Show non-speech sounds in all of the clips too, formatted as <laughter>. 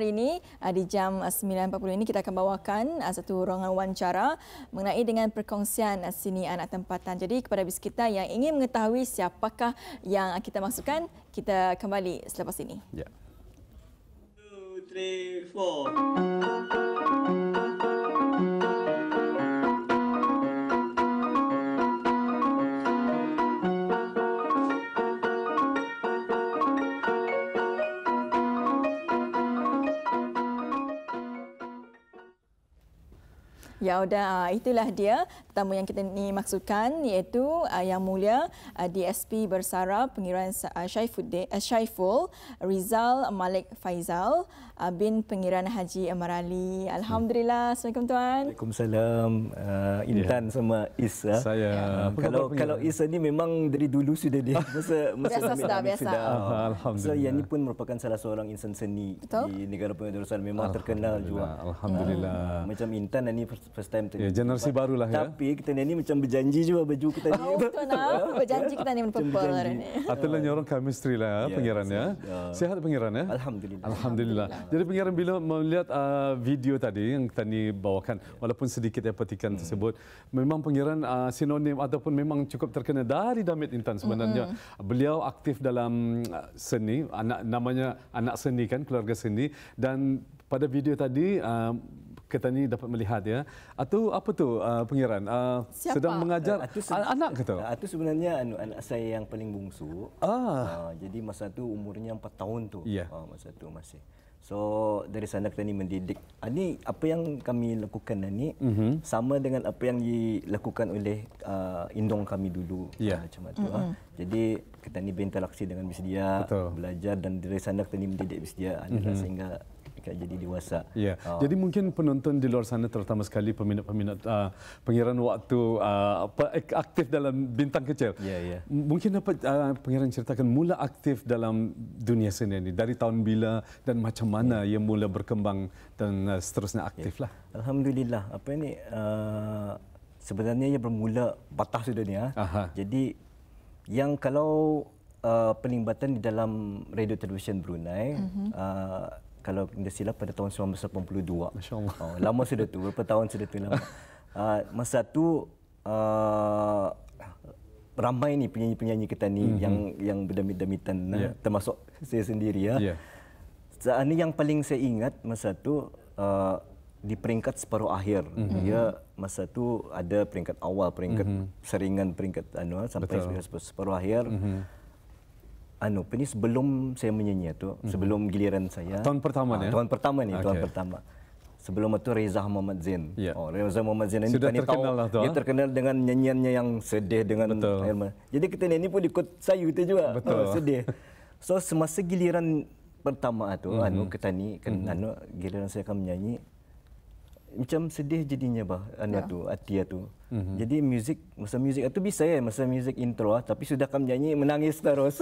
Hari ini ah, di jam 9.40 ah, ini kita akan bawakan ah, satu ruangan wawancara mengenai dengan perkongsian sini anak tempatan. Jadi kepada bis kita yang ingin mengetahui siapakah yang kita masukkan, kita kembali selepas ini. Yeah. 2, 3, Ya sudah itulah dia tetamu yang kita ni maksudkan iaitu ah, yang mulia ah, DSP Bersara Pengiran uh, ah, Syaiful Rizal Malik Faizal bin Pengiran Haji Amarali. Alhamdulillah. Assalamualaikum tuan. Waalaikumsalam. Uh, Intan yeah. sama Isa. Saya. Uh, kalau pengiran. kalau Isa ni memang dari dulu sudah dia <laughs> masa masa biasa, sudah biasa. Sudah. Uh, Alhamdulillah. So, yang ni pun merupakan salah seorang insan seni Betul? di negara Pengerusan memang terkenal juga. Alhamdulillah. Uh, macam Intan ni first time tu. Ya, yeah, generasi tempat. barulah ya. Tapi kita ni macam berjanji juga baju kita ni. Oh, betul nah. <laughs> Berjanji kita ni macam berjanji. Atalah uh, ya. orang chemistry lah yeah, pengiran ya. Uh, ya. Sehat pengiran ya. Alhamdulillah. Alhamdulillah. Jadi pengiran bila melihat uh, video tadi yang kita ni bawakan ya. walaupun sedikit ya petikan hmm. tersebut memang pengiran uh, sinonim ataupun memang cukup terkenal dari Damit Intan sebenarnya. Mm-hmm. Beliau aktif dalam uh, seni, anak namanya anak seni kan keluarga seni dan pada video tadi uh, Kata ni dapat melihat ya. Atau apa tu uh, pengiran? Uh, sedang mengajar uh, se- anak ke tu? Uh, itu uh, sebenarnya anu anak saya yang paling bungsu. Ah. Uh, jadi masa tu umurnya 4 tahun tu. Yeah. Uh, masa tu masih. So dari sana kita ni mendidik. Ini ah, apa yang kami lakukan lah ni mm-hmm. sama dengan apa yang dilakukan oleh uh, indong kami dulu yeah. uh, macam tu. Mm-hmm. Uh. Jadi kita ni berinteraksi dengan bisdia, belajar dan dari sana kita ni mendidik bisdia mm-hmm. sehingga ketika jadi dewasa. Ya. Yeah. Oh. Jadi mungkin penonton di luar sana terutama sekali peminat-peminat uh, ah, pengiran waktu uh, aktif dalam bintang kecil. Ya, yeah, ya. Yeah. Mungkin dapat uh, ah, pengiran ceritakan mula aktif dalam dunia seni ini dari tahun bila dan macam mana yeah. ia mula berkembang dan uh, seterusnya ya. aktiflah. Yeah. Alhamdulillah. Apa ini uh, sebenarnya ia bermula batas sudah ni ah Jadi yang kalau uh, pelibatan di dalam radio televisyen Brunei mm-hmm kalau tidak silap pada tahun 1982. Masya-Allah. Oh, lama sudah tu. Berapa tahun sudah tu lama. Uh, masa tu uh, ramai ni penyanyi-penyanyi kita ni mm-hmm. yang yang berdamit-damitan. yeah. nah, termasuk saya sendiri ya. Ya. Yeah. Ini yang paling saya ingat masa tu uh, di peringkat separuh akhir. Mm-hmm. Dia ya, masa tu ada peringkat awal, peringkat mm-hmm. seringan, peringkat anu sampai Betul. separuh akhir. Mm-hmm anu ini sebelum saya menyanyi tu mm-hmm. sebelum giliran saya tahun pertama ni ah, ya? Eh? tahun pertama ni okay. tahun pertama sebelum itu Reza Muhammad Zain yeah. oh Reza Muhammad Zain ini kan tahu lah tu, dia ha? terkenal dengan nyanyiannya yang sedih dengan Betul. jadi kita ni pun ikut saya itu juga Betul. Oh, sedih so semasa giliran pertama tu mm-hmm. anu kita ni kan mm-hmm. anu giliran saya akan menyanyi macam sedih jadinya bah anu yeah. tu atia tu mm-hmm. jadi music masa music tu bisa ya masa music intro lah, tapi sudah kami nyanyi menangis terus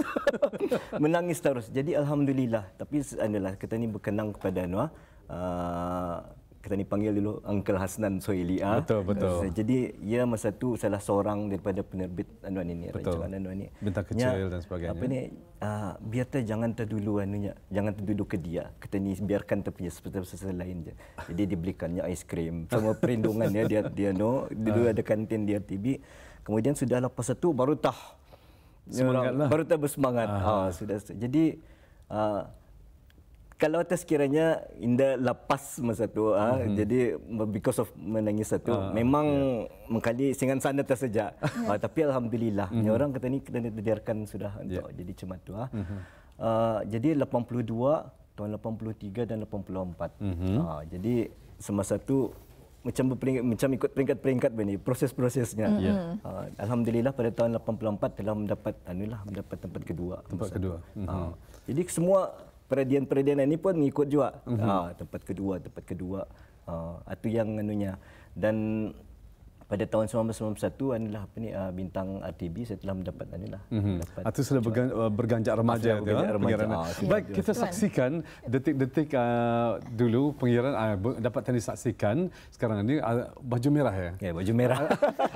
<laughs> menangis terus jadi alhamdulillah tapi adalah kita ni berkenang kepada anu uh, kita ni panggil dulu Uncle Hasnan Soeli. Ah, Betul, betul. Eh, jadi ia masa tu salah seorang daripada penerbit anuan ini, rancangan anuan ini. Bintang kecil ya, dan sebagainya. Apa ni, uh, biar ter, jangan terdulu anunya, jangan terdulu ke dia. Kita ni biarkan tepi seperti sesuatu lain je. Jadi dibelikannya aiskrim. Semua perlindungan ya, dia, dia no. Dulu ah. ada kantin dia TV. Kemudian sudah lepas lah, itu baru tah. semangatlah. Ya, baru tah bersemangat. Ha, sudah, jadi... Uh, kalau atas kiranya Inda lepas masa tu mm-hmm. ah, mhm. jadi because of menangis satu uh, memang yeah. mengkali singan sana atas saja yeah. ah, tapi alhamdulillah mm-hmm. ni mhm. orang kata ni kena dibiarkan sudah untuk ya. jadi cemat tu ah. mm-hmm. ah, jadi 82 tahun 83 dan 84 mm-hmm. ah, jadi semasa tu macam berperingkat macam ikut peringkat-peringkat ni proses-prosesnya. Mm-hmm. Yeah. Ya. Uh, alhamdulillah pada tahun 84 telah mendapat anulah mendapat tempat kedua. Tempat kedua. Mm-hmm. Uh, jadi semua peradian-peradian ini pun mengikut juga mm-hmm. ha, tempat kedua tempat kedua uh, itu yang anunya dan pada tahun 1991 anilah apa ni uh, bintang RTB saya telah mendapat anilah mm-hmm. dapat itu sudah bergan, eh, berganjak remaja ya remaja, remaja. Ah, baik ya. kita saksikan detik-detik uh, dulu pengiran uh, dapat tadi saksikan sekarang ini uh, baju merah ya ya baju merah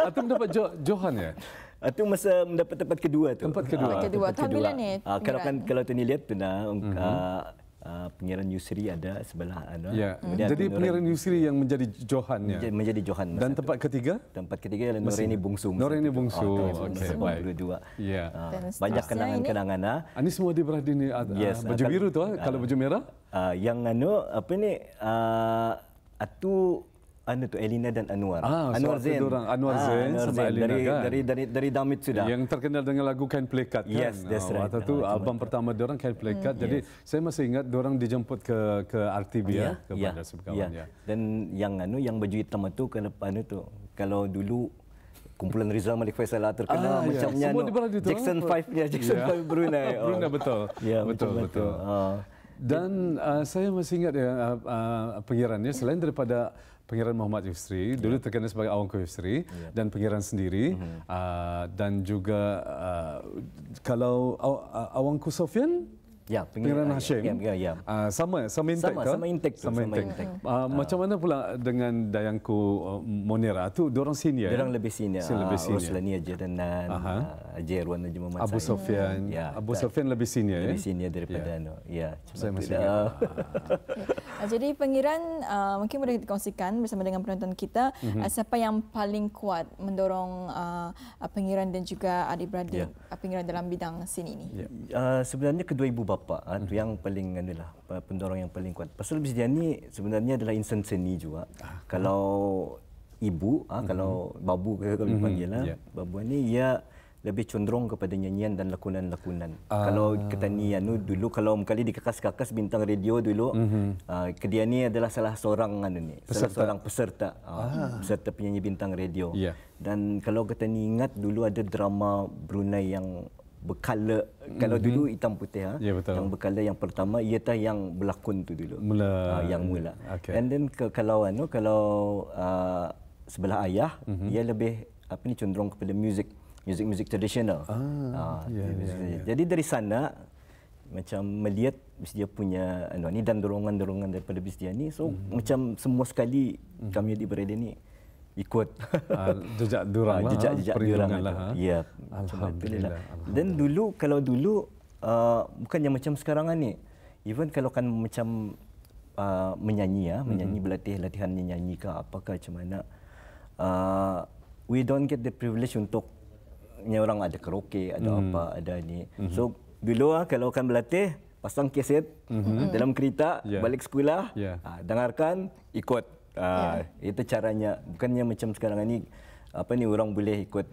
atau mendapat johan ya <laughs> Itu ah, uh, masa mendapat tempat kedua tu. Tempat kedua. Uh, kedua. Tempat kedua. Tahun bila ni? Uh, kalau kan kalau Tony lihat pernah uh, uh, um, mhm. Pengiran Yusri ada sebelah anu. Ya. Yeah. Jadi Pengiran Yusri yang menjadi Johan ya. Menjadi, menjadi Johan. Dan tempat ketiga? Tempat ketiga ialah Norini Bungsu. Norini Bungsu. Oh, okay. Okay. Baik. Dua. Yeah. Uh, banyak kenangan-kenangan ah. Ini. semua di Beradin ini. uh, yes, baju biru tu uh, kalau baju merah? Uh, yang anu apa ni uh, atu Anu tu Elina dan Anwar. Ah, Anwar Zain. Orang Anwar ah, Zain, ah, sama Zain. Elina dari, kan. dari dari dari Damit sudah. Yang terkenal dengan lagu Kain Pelikat kan. Yes, that's ah, right. Waktu tu oh, abang cuman. pertama dia orang Kain Pelikat. Hmm, Jadi yes. saya masih ingat dia orang dijemput ke ke RTB yeah, ya, ke yeah, Bandar Sepakawan yeah. ya. Dan yang anu yang baju hitam tu kena anu tu. Kalau dulu kumpulan Rizal Malik Faisal lah terkenal ah, ya. macamnya yeah. Jackson 5 ya, Jackson 5 yeah. Brunei. Oh. <laughs> Brunei betul. Yeah, betul, betul. betul. betul. Oh. Dan uh, saya masih ingat ya uh, uh, pengirannya selain daripada Pengiran Muhammad Yusri yeah. dulu terkenal sebagai Awangku Yusri yeah. dan Pengiran sendiri mm-hmm. uh, dan juga uh, kalau uh, Awangku Sofian Ya, pengiran ya, Hashim. Ya, ya, ya. Uh, sama, sama intek ke? Sama, intek. Sama intek. Uh, uh. macam mana pula dengan Dayangku uh, Monera tu? Diorang senior. Diorang eh? lebih senior. Uh, lebih ah, senior. Roslani aja Renan, uh ah, Jairwan aja Muhammad Abu Sofian. Ya, Abu Sofian lebih senior. Lebih eh? senior daripada ya. Ya, saya masih ingat. <laughs> Jadi pengiran uh, mungkin boleh dikongsikan bersama dengan penonton kita uh, siapa yang paling kuat mendorong uh, pengiran dan juga adik-beradik ya. pengiran dalam bidang sini ini. Ya. Uh, sebenarnya kedua ibu bapa bapa kan mm yang paling adalah eh, pendorong yang paling kuat. Pasal bisnes ni sebenarnya adalah insan seni juga. Ah, kalau ah. ibu mhm. kalau mm-hmm. babu ke kalau mm-hmm. panggil lah. Yeah. Babu ni ia lebih condong kepada nyanyian dan lakonan-lakonan. Ah. Kalau kata ni anu dulu kalau mungkin di kakas-kakas bintang radio dulu mm-hmm. ah, kedia ni adalah salah seorang anu ni, salah seorang peserta ah, ah. peserta penyanyi bintang radio. Yeah. Dan kalau kita ni ingat dulu ada drama Brunei yang berkala mm-hmm. kalau dulu hitam putih ha yeah, ya, yang berkala yang pertama ia tah yang berlakon tu dulu mula. Ha, yang mula okay. and then ke, kalau anu kalau uh, sebelah ayah mm-hmm. ia lebih apa ni condong kepada music music music tradisional ah, ha, yeah, yeah, music. Yeah, yeah. jadi dari sana macam melihat mesti dia punya anu ni dan dorongan-dorongan daripada bisdia ni so mm-hmm. macam semua sekali mm-hmm. kami di berada ni ikut ah, jejak <laughs> durang ah, lah jejak-jejak ah, durang lah, lah. ya alhamdulillah dan dulu kalau dulu uh, bukan yang macam sekarang ni even kalau kan macam uh, menyanyi ya menyanyi mm-hmm. berlatih latihan menyanyi ke apakah macam mana uh, we don't get the privilege untuk ni orang ada karaoke ada mm-hmm. apa ada ni mm-hmm. so dulu lah, kalau kan berlatih pasang kaset mm-hmm. dalam kereta yeah. balik sekolah yeah. uh, dengarkan ikut yeah. Ya. itu caranya bukannya macam sekarang ni apa ni orang boleh ikut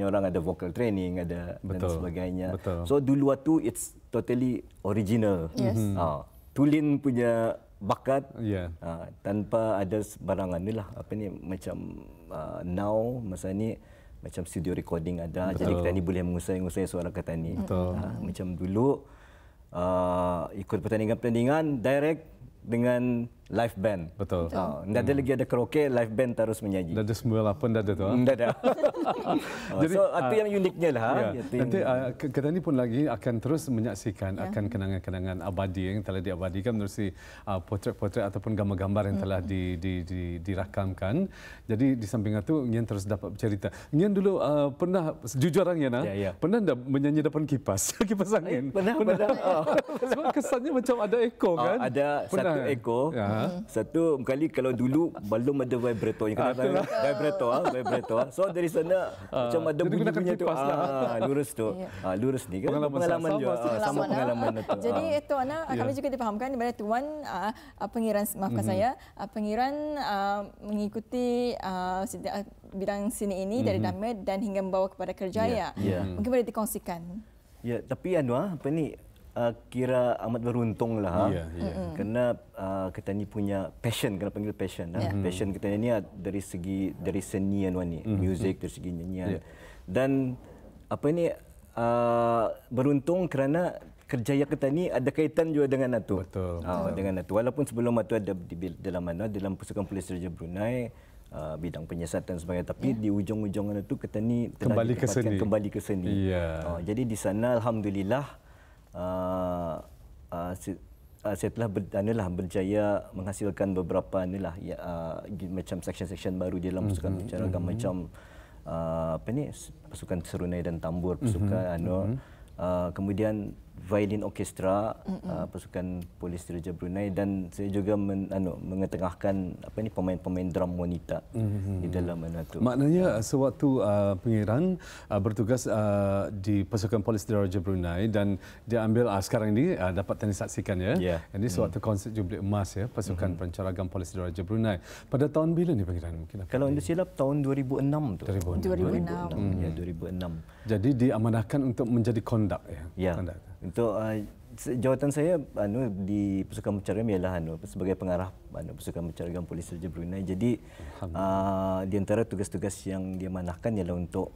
orang ada vocal training ada Betul. dan sebagainya Betul. so dulu waktu it's totally original yes. mm-hmm. uh, tulin punya bakat yeah. Ya. uh, tanpa ada sebarang lah apa ni macam uh, now masa ni macam studio recording ada Betul. jadi kita ni boleh mengusai-usai suara kata ni uh, macam dulu uh, ikut pertandingan-pertandingan direct dengan live band. Betul. Ndak oh, ada lagi ada karaoke, live band terus menyanyi. Ndak ada semua lah pun, ndak ada tu. Ndak ha? ada. <laughs> Oh, Jadi, so, itu uh, ah, yang uniknya lah. Ha? Yeah. Ya. Nanti uh, kita ni pun lagi akan terus menyaksikan yeah. akan kenangan-kenangan abadi yang telah diabadikan melalui uh, potret-potret ataupun gambar-gambar yang telah mm-hmm. di, di, di, dirakamkan. Jadi, di samping itu, Ngian terus dapat bercerita. Ngian dulu uh, pernah, jujur orang Ngian, yeah, yeah. Ya. pernah ndak menyanyi depan kipas? <laughs> kipas angin? Eh, pernah, pernah. pernah. Oh. <laughs> Sebab kesannya macam ada eko oh, kan? Ada pernah. satu eko. Yeah. Hmm. Satu kali kalau dulu belum ada vibrator yang kena ah, vibrator ah, vibrator. So dari sana ah, macam ada bunyi tu. Lah. Ah, lurus tu. Yeah. Ah, lurus ni kan. Pengalaman, pengalaman sama, sama, sama, ah, sama pengalaman ah. tu. Jadi ah. tuan ana yeah. kami ya. juga difahamkan di mana tuan ah, ah pengiran maafkan mm-hmm. saya, ah, pengiran ah, mengikuti ah, bidang sini ini mm-hmm. dari mhm. Damai dan hingga membawa kepada kerjaya. Yeah. Yeah. Mungkin boleh dikongsikan. Ya, tapi Anwar, apa ni? uh, kira amat beruntung lah. Yeah, ha. yeah. Ya. Mm-hmm. Kena uh, ah, kita ni punya passion, kena panggil passion. Yeah. Ha? Ya. Mm-hmm. Passion kita ni ah, dari segi dari seni dan wani, mm-hmm. music dari segi nyanyian. Ha. Yeah. Dan apa ni uh, beruntung kerana kerjaya kita ni ada kaitan juga dengan itu. Betul. Ha, betul. Dengan itu. Walaupun sebelum itu ada di dalam mana dalam pusukan polis Raja Brunei. Uh, bidang penyiasatan sebagainya tapi yeah. di ujung-ujung itu kita ni kembali ke seni kembali ke seni yeah. Ya. uh, jadi di sana alhamdulillah uh, saya telah ber, anilah, berjaya menghasilkan beberapa anilah ya, uh, macam section-section baru di dalam pasukan mm-hmm. mm-hmm. macam uh, apa ni pasukan serunai dan tambur mhm, pasukan mm-hmm. anu mm-hmm. uh, kemudian violin orchestra uh, pasukan polis Raja Brunei dan saya juga men, anu, mengetengahkan apa ni pemain-pemain drum wanita Mm-mm. di dalam mana Maknanya ya. sewaktu uh, pengiran uh, bertugas uh, di pasukan polis Raja Brunei dan dia ambil uh, sekarang ini uh, dapat tadi saksikan ya. Yeah. Ini hmm. sewaktu mm. konsert jubli emas ya pasukan mm-hmm. pencaragan polis Raja Brunei. Pada tahun bila ni pengiran mungkin? Kalau anda silap tahun 2006 tu. 2006. 2006. 2006. Hmm. Ya 2006. Jadi diamanahkan untuk menjadi conduct ya. Yeah. Conduct. Untuk uh, jawatan saya anu uh, di pasukan mencarian ialah anu uh, sebagai pengarah anu uh, pasukan mencarian polis Raja Brunei. Jadi uh, di antara tugas-tugas yang dia manahkan ialah untuk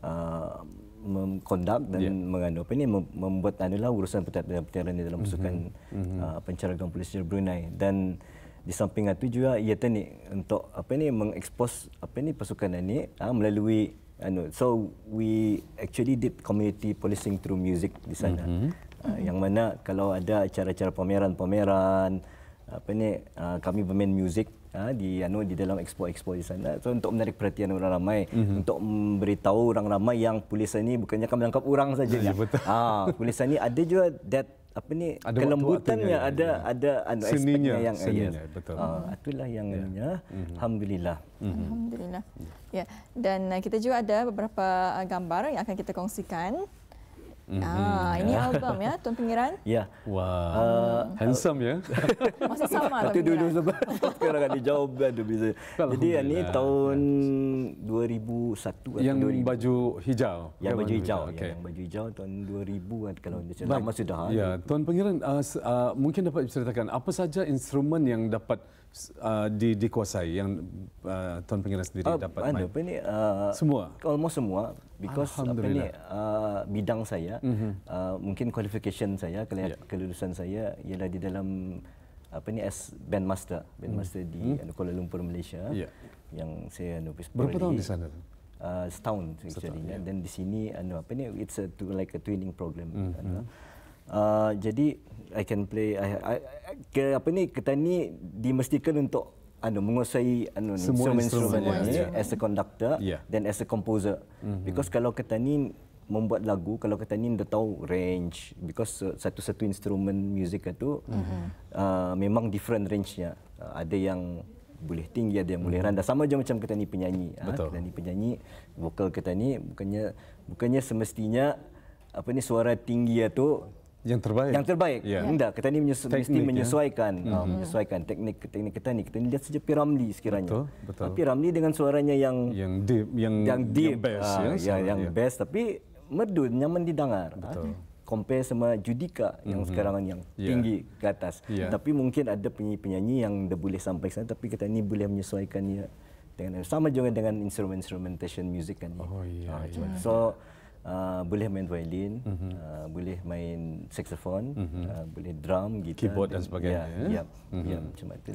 uh, mengkondak dan yeah. menganu apa ini membuat anu anulah urusan pertahanan di dalam mhm, pasukan mm-hmm. uh, pencarian polis Raja Brunei dan di samping itu juga ia ni untuk apa ini mengekspos apa ini pasukan ini uh, melalui anu. So we actually did community policing through music di sana. Mm-hmm. Uh, yang mana kalau ada acara-acara pameran-pameran apa ni uh, kami bermain music uh, di anu di dalam expo-expo di sana. So untuk menarik perhatian orang ramai, mm-hmm. untuk memberitahu orang ramai yang polis ini bukannya akan menangkap orang saja. Ya, ah, polis ini ada juga that apa ni ada kelembutan yang ada ya. ada anu seninya, yang seninya, ya. betul. Ah, uh, itulah yang ya. Yeah. Mhm. alhamdulillah. Mhm. Alhamdulillah. Ya. Dan uh, kita juga ada beberapa uh, gambar yang akan kita kongsikan. Mm-hmm. Ah, ya. ini album ya, Tuan Pengiran. Ya. Wah. Wow. Uh, handsome ya. <laughs> Masih sama lah Tuan Pengiran. dulu sebab <laughs> sekarang ada kan jawapan tu biasa. Lah, Jadi kan yang ni tahun 2001 yang 2000. baju hijau. Yang baju hijau. Okay. Yang baju hijau tahun 2000 kan, kalau dia cakap masa dah. Ya, eh. Tuan Pengiran uh, uh, mungkin dapat ceritakan apa saja instrumen yang dapat uh, di dikuasai yang uh, tuan pengiran sendiri uh, dapat mana, main. ini, uh, semua. Almost semua because apa ini, uh, bidang saya mm-hmm. uh, mungkin qualification saya ya. kelulusan yeah. saya ialah di dalam apa ni as band master band mm. di mm. Kuala Lumpur Malaysia yeah. yang saya anu berapa tahun di sana uh, setahun actually ya. dan yeah. di sini anu apa ni it's a, like a twinning program mm-hmm. uh, jadi I can play I, I, ke apa ni ketani dimestikan untuk anu menguasai anu semua instrumen, instrumen yeah. ni ya. as a conductor ya. dan yeah. as a composer mm-hmm. because kalau kita ni membuat lagu kalau kita ni dah tahu range because satu-satu instrumen music itu mm-hmm. uh, memang different range nya uh, ada yang boleh tinggi ada yang boleh mm-hmm. rendah sama je macam kita ni penyanyi ah, Betul. ha kata ni penyanyi vokal kita ni bukannya bukannya semestinya apa ni suara tinggi itu yang terbaik. Yang terbaik. Yeah. Ya. Yeah. Tidak, kita ni menyesu- mesti ya. menyesuaikan, yeah. Hmm. uh, menyesuaikan yeah. teknik teknik kita ni. Kita ini lihat saja Piramli sekiranya. Betul, betul. Uh, Piramli dengan suaranya yang yang deep, yang yang, deep, ah, ya, yang best, uh, yeah, yeah, yang best. Tapi merdu, nyaman didengar. Ah, betul. Uh, compare sama Judika yang mm-hmm. sekarang yang yeah. tinggi ke atas. Yeah. Tapi mungkin ada penyanyi-penyanyi yang dah boleh sampai sana. Tapi kita ni boleh menyesuaikannya dengan sama juga dengan instrumen instrumentation music kan. Oh yeah, uh, yeah. So, yeah uh, boleh main violin, mm-hmm. uh, boleh main saxophone, mm-hmm. uh, boleh drum, gitar, keyboard dan, sebagainya. Ya, yeah, yeah. Ya, mhm. macam itu.